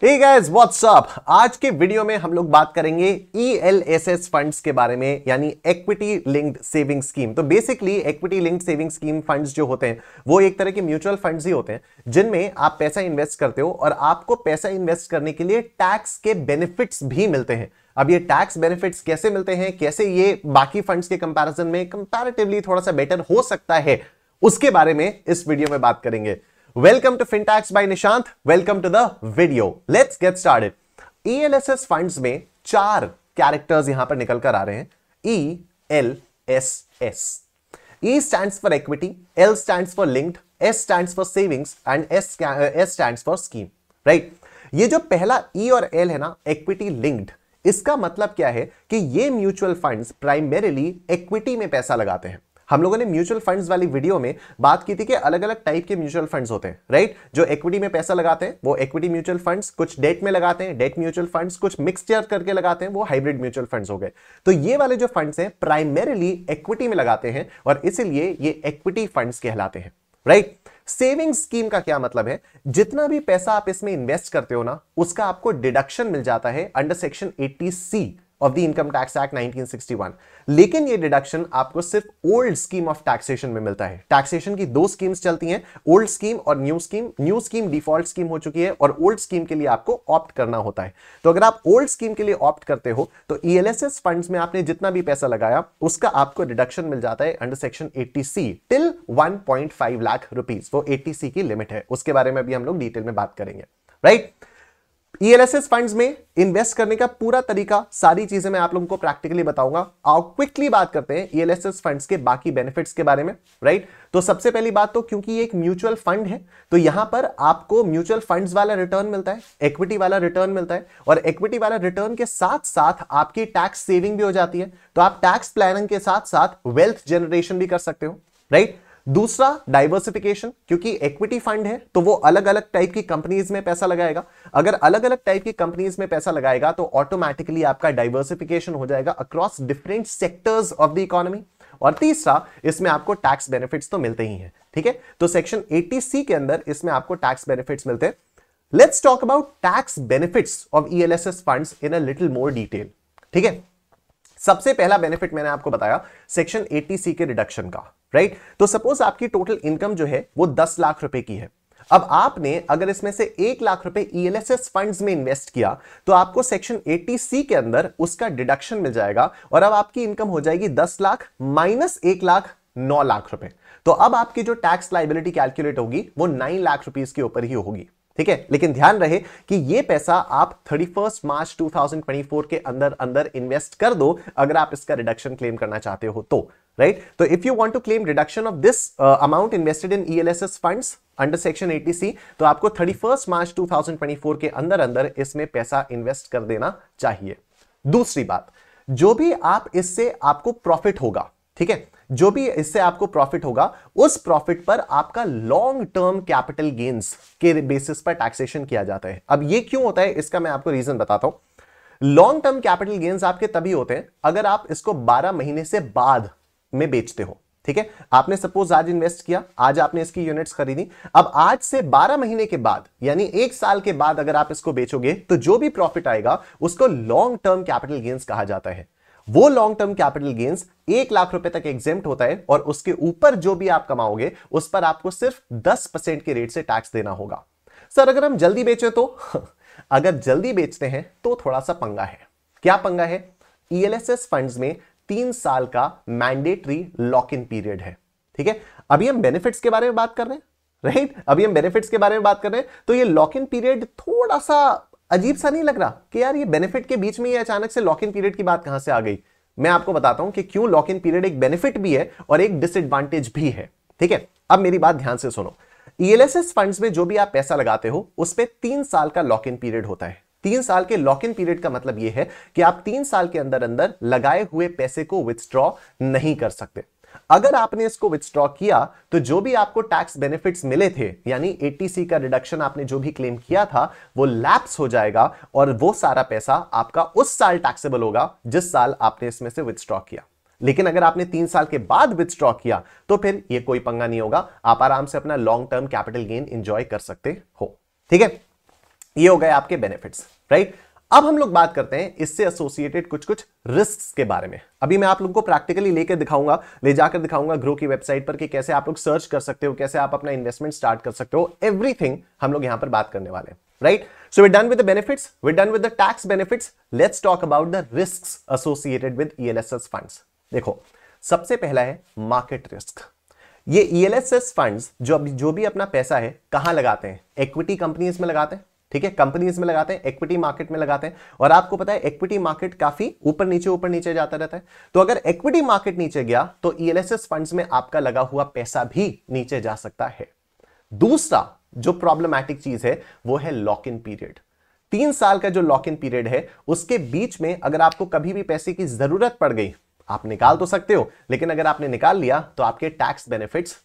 ठीक है व्हाट्सअप आज के वीडियो में हम लोग बात करेंगे E L S S fund के बारे में यानी इक्विटी लिंक्ड सेविंग स्कीम तो basically equity linked saving scheme funds जो होते हैं वो एक तरह के म्यूचुअल फंड्स ही होते हैं जिनमें आप पैसा इन्वेस्ट करते हो और आपको पैसा इन्वेस्ट करने के लिए टैक्स के बेनिफिट्स भी मिलते हैं अब ये टैक्स बेनिफिट्स कैसे मिलते हैं कैसे ये बाकी फंड्स के कंपैरिजन में कंपैरेटिवली थोड़ा सा बेटर हो सकता है उसके बारे में इस वीडियो में बात करेंगे Welcome to FinTax by Nishant. Welcome to the video. Let's get started. ELSS funds में चार कैरेक्टर्स यहां पर निकल कर आ रहे हैं E L S S E stands for equity, L stands for linked, S stands for savings and S, S stands for scheme, right? ये जो पहला E और L है ना equity linked, इसका मतलब क्या है कि ये म्यूचुअल फंड्स प्राइमरीली इक्विटी में पैसा लगाते हैं हम लोगों ने म्यूचुअल फंड्स वाली वीडियो में बात की थी कि अलग अलग टाइप के म्यूचुअल फंड्स होते हैं राइट जो इक्विटी में पैसा लगाते हैं वो इक्विटी म्यूचुअल फंड्स कुछ डेट में लगाते हैं डेट म्यूचुअल फंड्स कुछ मिक्सचर करके लगाते हैं वो हाइब्रिड म्यूचुअल फंड्स हो गए तो ये वाले जो फंड्स हैं प्राइमरीली इक्विटी में लगाते हैं और इसीलिए ये इक्विटी फंड्स कहलाते हैं राइट सेविंग स्कीम का क्या मतलब है जितना भी पैसा आप इसमें इन्वेस्ट करते हो ना उसका आपको डिडक्शन मिल जाता है under section 80 C of the income tax act 1961 लेकिन ये डिडक्शन आपको सिर्फ ओल्ड स्कीम ऑफ टैक्सेशन में मिलता है टैक्सेशन की दो स्कीम्स चलती हैं ओल्ड स्कीम और new scheme new scheme default scheme हो चुकी है और ओल्ड स्कीम के लिए आपको ऑप्ट करना होता है तो अगर आप ओल्ड स्कीम के लिए ऑप्ट करते हो तो ईएलएसएस e फंड्स में आपने जितना भी पैसा लगाया उसका आपको डिडक्शन मिल जाता है under section 80C till 1.5 lakh rupees वो 80C की लिमिट है उसके बारे में भी हम लोग डिटेल में बात करेंगे right right? ELSS e funds में इन्वेस्ट करने का पूरा तरीका सारी चीजें मैं आप लोगों को प्रैक्टिकली बताऊंगा आओ क्विकली बात करते हैं ईएलएसएस e फंड्स के बाकी बेनिफिट्स के बारे में राइट तो सबसे पहली बात तो क्योंकि ये एक म्यूचुअल फंड है तो यहां पर आपको म्यूचुअल फंड्स वाला रिटर्न मिलता है इक्विटी वाला रिटर्न मिलता है और इक्विटी वाला रिटर्न के साथ साथ आपकी टैक्स सेविंग भी हो जाती है तो आप टैक्स प्लानिंग के साथ साथ वेल्थ जनरेशन भी कर सकते हो राइट right? दूसरा डाइवर्सिफिकेशन क्योंकि इक्विटी फंड है तो वो अलग अलग टाइप की कंपनीज में पैसा लगाएगा अगर अलग अलग टाइप की कंपनीज में पैसा लगाएगा तो ऑटोमेटिकली आपका डाइवर्सिफिकेशन हो जाएगा across different sectors of the economy और तीसरा इसमें आपको टैक्स बेनिफिट्स तो मिलते ही हैं ठीक है तो सेक्शन सी के अंदर इसमें आपको टैक्स बेनिफिट्स मिलते हैं let's talk about tax benefits of S fund in a little more detail ठीक है सबसे पहला बेनिफिट मैंने आपको बताया सेक्शन 80 के रिडक्शन का राइट right? तो सपोज आपकी टोटल इनकम जो है वो दस लाख रुपए की है अब आपने अगर इसमें से एक लाख रुपए ईएलएसएस e फंड्स में इन्वेस्ट किया तो आपको सेक्शन सी के अंदर उसका डिडक्शन मिल जाएगा और अब आपकी इनकम हो जाएगी दस लाख माइनस एक लाख नौ लाख रुपए तो अब आपकी जो टैक्स लाइबिलिटी कैलकुलेट होगी वो नाइन लाख रुपीज के ऊपर ही होगी ठीक है लेकिन ध्यान रहे कि ये पैसा आप 31 मार्च 2024 के अंदर अंदर इन्वेस्ट कर दो अगर आप इसका रिडक्शन क्लेम करना चाहते हो तो राइट तो if you want to claim reduction of this amount invested in ELSS funds under section section 80c तो आपको 31 मार्च 2024 के अंदर अंदर इसमें पैसा इन्वेस्ट कर देना चाहिए दूसरी बात जो भी आप इससे आपको प्रॉफिट होगा ठीक है जो भी इससे आपको प्रॉफिट होगा उस प्रॉफिट पर आपका लॉन्ग टर्म कैपिटल गेन्स के बेसिस पर टैक्सेशन किया जाता है अब ये क्यों होता है इसका मैं आपको रीजन बताता हूं लॉन्ग टर्म कैपिटल गेन्स आपके तभी होते हैं अगर आप इसको 12 महीने से बाद में बेचते हो ठीक है आपने सपोज आज इन्वेस्ट किया आज आपने इसकी यूनिट्स खरीदी अब आज से 12 महीने के बाद यानी एक साल के बाद अगर आप इसको बेचोगे तो जो भी प्रॉफिट आएगा उसको लॉन्ग टर्म कैपिटल गेन्स कहा जाता है वो लॉन्ग टर्म कैपिटल गेन्स एक लाख रुपए तक एग्जेम्प्ट होता है और उसके ऊपर जो भी आप कमाओगे उस पर आपको सिर्फ दस परसेंट के रेट से टैक्स देना होगा सर अगर हम जल्दी बेचे तो अगर जल्दी बेचते हैं तो थोड़ा सा पंगा है क्या पंगा है ईएलएसएस e फंड्स में तीन साल का मैंडेटरी लॉक इन पीरियड है ठीक है अभी हम बेनिफिट्स के बारे में बात कर रहे हैं राइट right? अभी हम बेनिफिट्स के बारे में बात कर रहे हैं तो ये लॉक इन पीरियड थोड़ा सा अजीब सा नहीं लग रहा कि यार ये बेनिफिट के बीच में ये अचानक से लॉक इन पीरियड की बात कहां से आ गई मैं आपको बताता हूं कि क्यों लॉक इन पीरियड एक बेनिफिट भी है और एक डिसएडवांटेज भी है ठीक है अब मेरी बात ध्यान से सुनो ईएलएसएस e फंड्स में जो भी आप पैसा लगाते हो उस पर तीन साल का लॉक इन पीरियड होता है तीन साल के लॉक इन पीरियड का मतलब यह है कि आप तीन साल के अंदर अंदर लगाए हुए पैसे को विथड्रॉ नहीं कर सकते अगर आपने इसको विथड्रॉ किया तो जो भी आपको टैक्स बेनिफिट्स मिले थे यानी एटीसी का रिडक्शन आपने जो भी क्लेम किया था वो लैप्स हो जाएगा और वो सारा पैसा आपका उस साल टैक्सेबल होगा जिस साल आपने इसमें से विथड्रॉ किया लेकिन अगर आपने तीन साल के बाद विथड्रॉ किया तो फिर ये कोई पंगा नहीं होगा आप आराम से अपना long term capital gain enjoy कर सकते हो ठीक है ये हो गए आपके बेनिफिट्स राइट अब हम लोग बात करते हैं इससे एसोसिएटेड कुछ कुछ रिस्क के बारे में अभी मैं आप लोग को प्रैक्टिकली लेकर दिखाऊंगा ले जाकर दिखाऊंगा ग्रो की वेबसाइट पर कि कैसे आप लोग सर्च कर सकते हो कैसे आप अपना इन्वेस्टमेंट स्टार्ट कर सकते हो एवरीथिंग हम लोग यहां पर बात करने वाले हैं so so done done with the benefits done with with the tax benefits let's talk about the risks associated with e देखो सबसे पहला है मार्केट रिस्क ये ELSS फंड्स जो जो भी अपना पैसा है कहां लगाते हैं इक्विटी कंपनीज में लगाते हैं ठीक है कंपनीज में लगाते हैं इक्विटी मार्केट में लगाते हैं और आपको पता है इक्विटी मार्केट काफी ऊपर नीचे ऊपर नीचे जाता रहता है तो अगर इक्विटी मार्केट नीचे गया तो ईएलएसएस e फंड्स में आपका लगा हुआ पैसा भी नीचे जा सकता है दूसरा जो प्रॉब्लमैटिक चीज है वो है लॉक इन पीरियड तीन साल का जो लॉक इन पीरियड है उसके बीच में अगर आपको कभी भी पैसे की जरूरत पड़ गई आप निकाल तो सकते हो लेकिन अगर आपने निकाल लिया तो आपके टैक्स बेनिफिट्स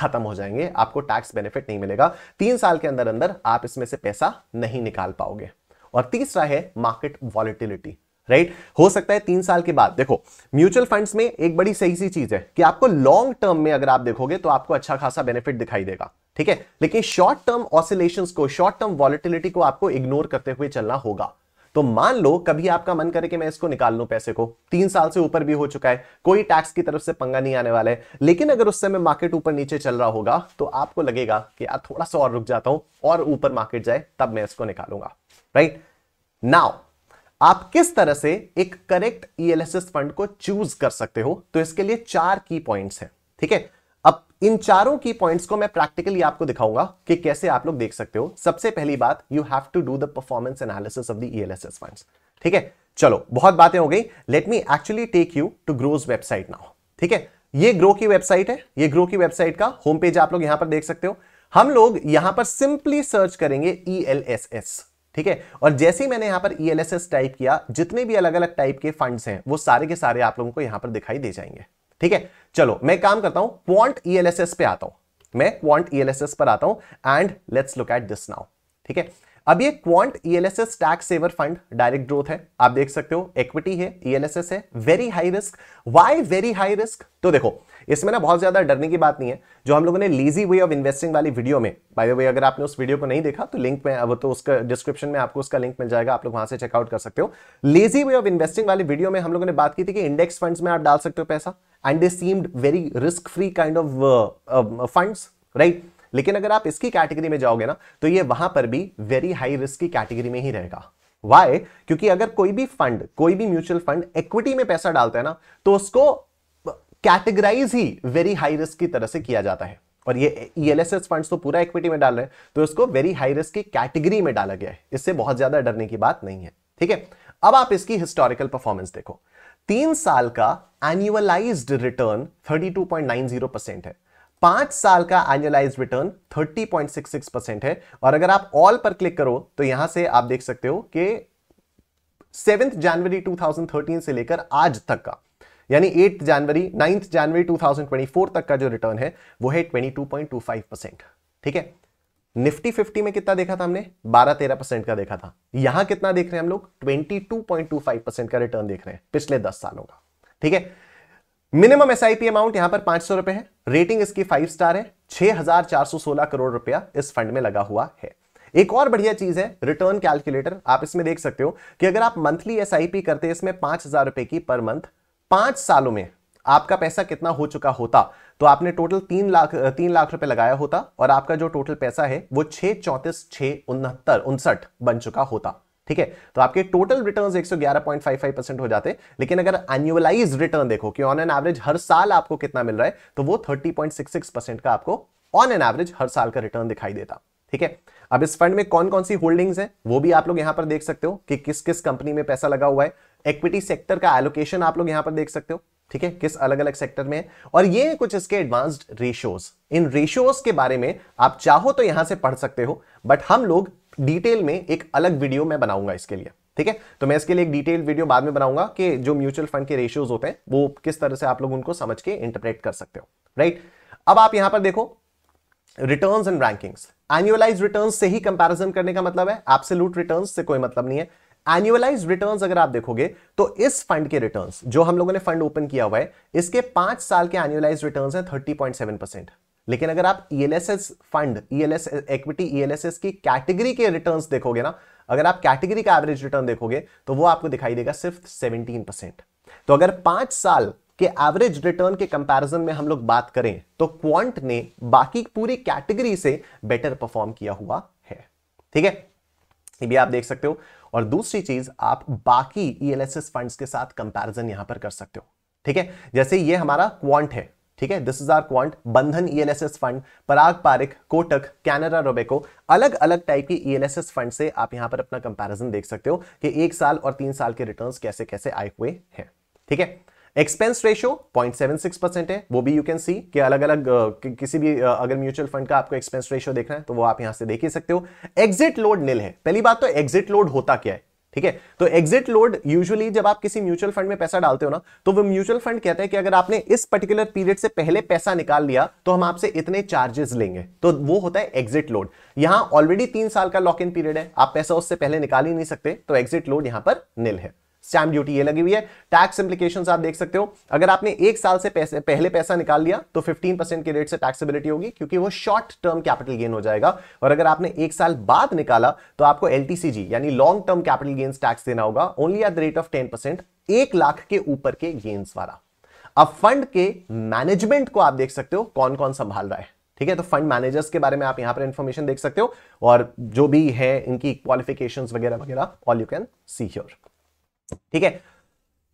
खत्म हो जाएंगे आपको टैक्स बेनिफिट नहीं मिलेगा तीन साल के अंदर अंदर आप इसमें से पैसा नहीं निकाल पाओगे और तीसरा है मार्केट वॉलिटिलिटी राइट right? हो सकता है तीन साल के बाद देखो म्यूचुअल फंड्स में एक बड़ी सही सी चीज है कि आपको लॉन्ग टर्म में अगर आप देखोगे तो आपको अच्छा खासा बेनिफिट दिखाई देगा ठीक है लेकिन शॉर्ट टर्म ऑसिलेशन को शॉर्ट टर्म वॉलिटिलिटी को आपको इग्नोर करते हुए चलना होगा तो मान लो कभी आपका मन करे कि मैं इसको निकाल लूं पैसे को तीन साल से ऊपर भी हो चुका है कोई टैक्स की तरफ से पंगा नहीं आने वाला है लेकिन अगर उस समय मार्केट ऊपर नीचे चल रहा होगा तो आपको लगेगा कि यार थोड़ा सा और रुक जाता हूं और ऊपर मार्केट जाए तब मैं इसको निकालूंगा राइट नाउ आप किस तरह से एक करेक्ट ईएलएसएस e फंड को चूज कर सकते हो तो इसके लिए चार की पॉइंट है ठीक है अब इन चारों की पॉइंट्स को मैं प्रैक्टिकली आपको दिखाऊंगा कि कैसे आप लोग देख सकते हो सबसे पहली बात you have to do the performance analysis of the ELSS funds ठीक है चलो बहुत बातें हो गई let me actually take you to Groww's website now ठीक है ये ग्रो की वेबसाइट है ये ग्रो की वेबसाइट का होम पेज आप लोग यहां पर देख सकते हो हम लोग यहां पर सिंपली सर्च करेंगे ईएलएसएस e ठीक है और जैसे ही मैंने यहां पर ईएलएसएस e टाइप किया जितने भी अलग अलग टाइप के फंड्स हैं वो सारे के सारे आप लोगों को यहां पर दिखाई दे जाएंगे ठीक है चलो मैं काम करता हूं क्वांट ईएलएसएस पे आता हूं मैं क्वांट ईएलएसएस e पर आता हूं and let's look at this now ठीक है अब ये Quant ELSS tax saver fund direct growth है आप देख सकते हो इक्विटी है ईएलएसएस e है very high risk why very high risk तो देखो इसमें ना बहुत ज्यादा डरने की बात नहीं है जो हम लोगों ने लीजी वे ऑफ इन्वेस्टिंग वाली वीडियो में बाय द वे अगर आपने उस वीडियो को नहीं देखा तो लिंक में अब तो उसका डिस्क्रिप्शन में आपको उसका लिंक मिल जाएगा आप लोग वहां से चेकआउट कर सकते हो लेजी वे ऑफ इन्वेस्टिंग वाली वीडियो में हम लोगों ने बात की थी कि इंडेक्स फंड में आप डाल सकते हो पैसा and they seemed very risk free kind of fund right लेकिन अगर आप इसकी कैटेगरी में जाओगे ना तो ये वहां पर भी वेरी हाई रिस्क की कैटेगरी में ही रहेगा वाई क्योंकि अगर कोई भी फंड कोई भी म्यूचुअल फंड इक्विटी में पैसा डालता है ना तो उसको कैटेगराइज ही वेरी हाई रिस्क की तरह से किया जाता है और ये ईएलएसएस e फंड्स तो पूरा इक्विटी में डाल रहे हैं तो इसको वेरी हाई रिस्क की कैटेगरी में डाला गया है इससे बहुत ज्यादा डरने की बात नहीं है ठीक है अब आप इसकी हिस्टोरिकल परफॉर्मेंस देखो तीन साल का एनुअलाइज्ड रिटर्न 32.90 परसेंट है पांच साल का एनुअलाइज रिटर्न 30.66 परसेंट है और अगर आप ऑल पर क्लिक करो तो यहां से आप देख सकते हो कि सेवेंथ जनवरी 2013 से लेकर आज तक का यानी एट जनवरी नाइन्थ जनवरी 2024 तक का जो रिटर्न है वो है 22.25 परसेंट ठीक है निफ्टी 50 में कितना देखा था हमने 12-13 परसेंट का देखा था यहां कितना देख रहे हैं हम लोग 22.25 परसेंट का रिटर्न देख रहे हैं पिछले 10 सालों का ठीक है मिनिमम एस अमाउंट यहां पर पांच सौ रुपए है रेटिंग इसकी फाइव स्टार है 6416 करोड़ रुपया इस फंड में लगा हुआ है एक और बढ़िया चीज है रिटर्न कैलकुलेटर आप इसमें देख सकते हो कि अगर आप मंथली एस करते हैं इसमें पांच हजार रुपए की पर मंथ पांच सालों में आपका पैसा कितना हो चुका होता तो आपने टोटल तीन लाख तीन लाख रुपए लगाया होता और आपका जो टोटल पैसा है वो छह चौंतीस छह उनहत्तर उनसठ बन चुका होता ठीक है तो आपके टोटल रिटर्न्स 111.55 परसेंट हो जाते लेकिन अगर एनुअलाइज रिटर्न देखो कि ऑन एन एवरेज हर साल आपको कितना मिल रहा है तो वो 30.66 परसेंट का आपको ऑन एन एवरेज हर साल का रिटर्न दिखाई देता ठीक है अब इस फंड में कौन कौन सी होल्डिंग्स है वो भी आप लोग यहां पर देख सकते हो कि किस किस कंपनी में पैसा लगा हुआ है इक्विटी सेक्टर का एलोकेशन आप लोग यहां पर देख सकते हो ठीक है किस अलग अलग सेक्टर में है और ये कुछ इसके एडवांस्ड रेशियोज इन रेशियोज के बारे में आप चाहो तो यहां से पढ़ सकते हो बट हम लोग डिटेल में एक अलग वीडियो मैं बनाऊंगा इसके लिए ठीक है तो मैं इसके लिए एक डिटेल वीडियो बाद में बनाऊंगा कि जो म्यूचुअल फंड के रेशियोज होते हैं वो किस तरह से आप लोग उनको समझ के इंटरप्रेट कर सकते हो राइट अब आप यहां पर देखो return and rankings annualise return से ही कंपेरिजन करने का मतलब है आपसे लूट से कोई मतलब नहीं है एनुअलाइज रिटर्न अगर आप देखोगे तो इस फंड के रिटर्न जो हम लोगों ने फंड ओपन किया हुआ है इसके पांच साल के एनुअलाइज रिटर्न है थर्टी पॉइंट सेवन परसेंट लेकिन अगर आप ELSS fund ELS equity ELSS की कैटेगरी के रिटर्न्स देखोगे ना अगर आप कैटेगरी का एवरेज रिटर्न देखोगे तो वो आपको दिखाई देगा सिर्फ 17 परसेंट तो अगर पांच साल के एवरेज रिटर्न के कंपैरिजन में हम लोग बात करें तो क्वांट ने बाकी पूरी कैटेगरी से बेटर परफॉर्म किया हुआ है ठीक है ये भी आप देख सकते हो और दूसरी चीज आप बाकी ईएलएसएस e फंड्स के साथ कंपैरिजन यहां पर कर सकते हो ठीक है जैसे ये हमारा क्वांट है ठीक है this is are Quant Bandhan ELSS fund Parag Parikh Kotak Canara Robeco अलग अलग टाइप की ईएनएसएस e फंड से आप यहां पर अपना कंपैरिजन देख सकते हो कि एक साल और तीन साल के रिटर्न्स कैसे कैसे आए हुए हैं ठीक है एक्सपेंस रेशियो 0.76 परसेंट है वो भी यू कैन सी कि अलग अलग कि, किसी भी अगर म्यूचुअल फंड का आपको एक्सपेंस रेशियो देखना है तो वो आप यहां से देख ही सकते हो एग्जिट लोड नील है पहली बात तो एग्जिट लोड होता क्या है ठीक है तो एग्जिट लोड यूजुअली जब आप किसी म्यूचुअल फंड में पैसा डालते हो ना तो वो म्यूचुअल फंड कहते हैं कि अगर आपने इस पर्टिकुलर पीरियड से पहले पैसा निकाल लिया तो हम आपसे इतने चार्जेस लेंगे तो वो होता है एग्जिट लोड यहां ऑलरेडी तीन साल का लॉक इन पीरियड है आप पैसा उससे पहले निकाल ही नहीं सकते तो एग्जिट लोड यहां पर निल है स्टैम्प ड्यूटी ये लगी हुई है टैक्स इंप्लीकेशन आप देख सकते हो अगर आपने एक साल से पैसे पहले पैसा निकाल लिया तो 15% के रेट से टैक्सेबिलिटी होगी क्योंकि वो शॉर्ट टर्म कैपिटल गेन हो जाएगा और अगर आपने एक साल बाद निकाला तो आपको एल यानी long term capital gains tax देना होगा only at the rate of ten एक लाख के ऊपर के गेंस वाला अब फंड के मैनेजमेंट को आप देख सकते हो कौन कौन संभाल रहा है ठीक है तो फंड मैनेजर्स के बारे में आप यहां पर इंफॉर्मेशन देख सकते हो और जो भी है इनकी क्वालिफिकेशंस वगैरह वगैरह all you can see here ठीक है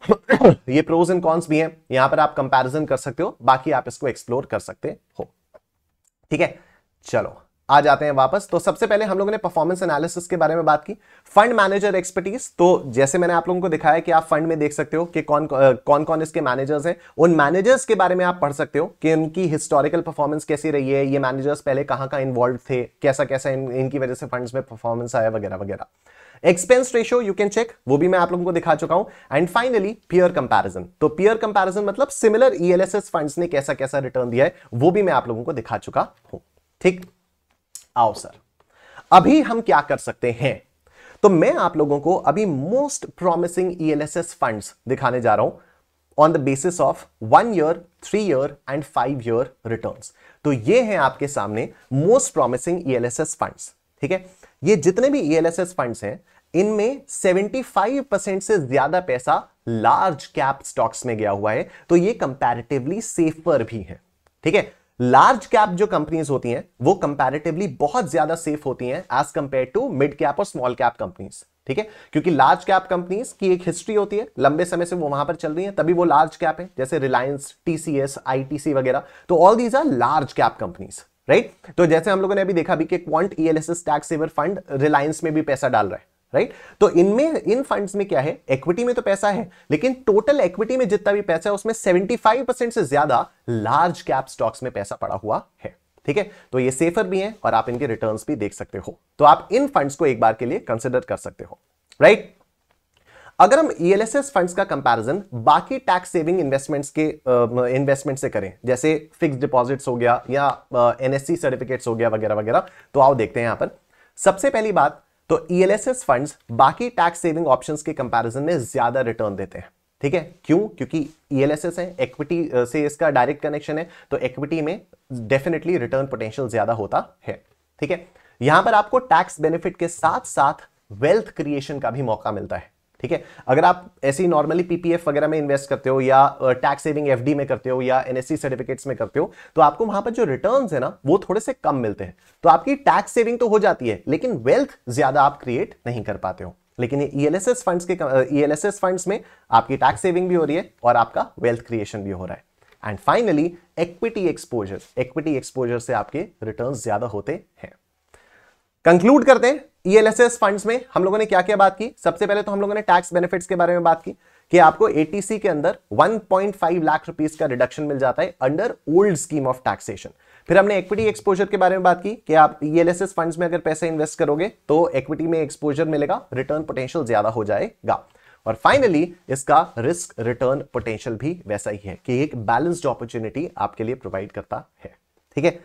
ये प्रोज एंड कॉन्स भी हैं यहां पर आप कंपैरिजन कर सकते हो बाकी आप इसको एक्सप्लोर कर सकते हो ठीक है चलो आ जाते हैं वापस तो सबसे पहले हम लोगों ने परफॉर्मेंस एनालिसिस के बारे में बात की फंड मैनेजर एक्सपर्टीज तो जैसे मैंने आप लोगों को दिखाया कि आप फंड में देख सकते हो कि कौन कौन कौन इसके मैनेजर्स हैं उन मैनेजर्स के बारे में आप पढ़ सकते हो कि उनकी हिस्टोरिकल परफॉर्मेंस कैसी रही है ये मैनेजर्स पहले कहाँ कहाँ इन्वॉल्व थे कैसा कैसा इन, इनकी वजह से फंड में परफॉर्मेंस आया वगैरह वगैरह expense ratio you can check वो भी मैं आप लोगों को दिखा चुका हूं एंड फाइनली पियर कंपैरिजन तो पियर कंपैरिजन मतलब सिमिलर ईएलएसएस फंड्स ने कैसा कैसा रिटर्न दिया है वो भी मैं आप लोगों को दिखा चुका हूं ठीक अवसर अभी हम क्या कर सकते हैं तो मैं आप लोगों को अभी मोस्ट प्रॉमिसिंग ईएलएसएस फंड्स दिखाने जा रहा हूं on the basis of one year three year and five year returns तो ये हैं आपके सामने मोस्ट प्रॉमिसिंग ईएलएसएस फंड्स ठीक है ये जितने भी ईएलएसएस e फंड्स हैं इनमें 75 परसेंट से ज्यादा पैसा लार्ज कैप स्टॉक्स में गया हुआ है तो ये सेफ सेफर भी है ठीक है लार्ज कैप जो कंपनीज होती हैं वो कंपैरेटिवली बहुत ज्यादा सेफ होती हैं as compare to mid cap और स्मॉल कैप कंपनीज ठीक है क्योंकि लार्ज कैप कंपनीज की एक हिस्ट्री होती है लंबे समय से वो वहां पर चल रही है तभी वो लार्ज कैप है जैसे रिलायंस टीसीएस आईटीसी वगैरह तो all these are large cap companies right तो जैसे हम लोगों ने अभी देखा भी कि Quant ELSS tax saver fund Reliance में भी पैसा डाल रहा है राइट right? तो इनमें इन फंड्स में क्या है इक्विटी में तो पैसा है लेकिन टोटल इक्विटी में जितना भी पैसा है उसमें 75 परसेंट से ज्यादा लार्ज कैप स्टॉक्स में पैसा पड़ा हुआ है ठीक है तो ये सेफर भी हैं और आप इनके रिटर्न्स भी देख सकते हो तो आप इन फंड्स को एक बार के लिए कंसिडर कर सकते हो राइट right? अगर हम ईएलएसएस e फंड्स का कंपैरिजन बाकी टैक्स सेविंग इन्वेस्टमेंट्स के इन्वेस्टमेंट uh, से करें जैसे फिक्स डिपॉजिट्स हो गया या एनएससी uh, सर्टिफिकेट्स हो गया वगैरह वगैरह तो आओ देखते हैं यहां पर सबसे पहली बात तो ईएलएसएस e फंड्स बाकी टैक्स सेविंग ऑप्शन के कंपेरिजन में ज्यादा रिटर्न देते हैं ठीक है क्यों क्योंकि ईएलएसएस e है इक्विटी से इसका डायरेक्ट कनेक्शन है तो इक्विटी में डेफिनेटली रिटर्न पोटेंशियल ज्यादा होता है ठीक है यहां पर आपको टैक्स बेनिफिट के साथ साथ वेल्थ क्रिएशन का भी मौका मिलता है ठीक है अगर आप ऐसे ही नॉर्मली पीपीएफ वगैरह में इन्वेस्ट करते हो या टैक्स सेविंग एफडी में करते हो या एनएससी सर्टिफिकेट्स e में करते हो तो आपको वहां पर जो रिटर्न है ना वो थोड़े से कम मिलते हैं तो आपकी टैक्स सेविंग तो हो जाती है लेकिन वेल्थ ज्यादा आप क्रिएट नहीं कर पाते हो लेकिन ये ईएलएसएस e फंड्स के ईएलएसएस फंड्स e में आपकी टैक्स सेविंग भी हो रही है और आपका वेल्थ क्रिएशन भी हो रहा है and finally equity exposure equity exposure से आपके रिटर्न ज्यादा होते हैं कंक्लूड करते हैं ईएलएसएस e फंड्स में हम लोगों ने क्या क्या बात की सबसे पहले तो हम लोगों ने टैक्स बेनिफिट्स के बारे में बात की कि आपको एटीसी के अंदर 1.5 लाख रुपीस का रिडक्शन मिल जाता है under old scheme of taxation फिर हमने इक्विटी एक्सपोजर के बारे में बात की कि आप ईएलएसएस e फंड्स में अगर पैसे इन्वेस्ट करोगे तो इक्विटी में एक्सपोजर मिलेगा रिटर्न पोटेंशियल ज्यादा हो जाएगा और फाइनली इसका रिस्क रिटर्न पोटेंशियल भी वैसा ही है कि एक बैलेंस्ड अपॉर्चुनिटी आपके लिए प्रोवाइड करता है ठीक है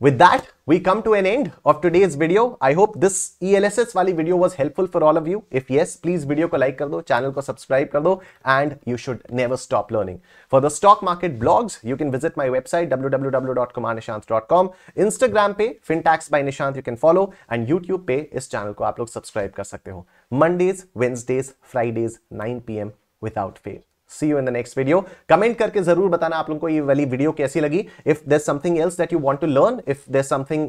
With that, we come to an end of today's video. I hope this ELSS वाली video was helpful for all of you. If yes, please video को like कर दो, channel को subscribe कर दो and you should never stop learning. For the stock market blogs, you can visit my website www.kumarnishant.com. Instagram पे Fintax by Nishant you can follow and YouTube पे इस channel को आप लोग subscribe कर सकते हो. Mondays, Wednesdays, Fridays 9 p.m. without fail. See you in the next video comment करके जरूर बताना आप लोगों को ये वाली वीडियो कैसी लगी if there something else that you want to learn if there something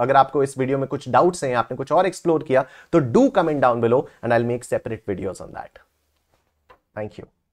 अगर आपको इस वीडियो में कुछ डाउट्स हैं आपने कुछ और एक्सप्लोर किया तो do comment down below and I make separate videos on that thank you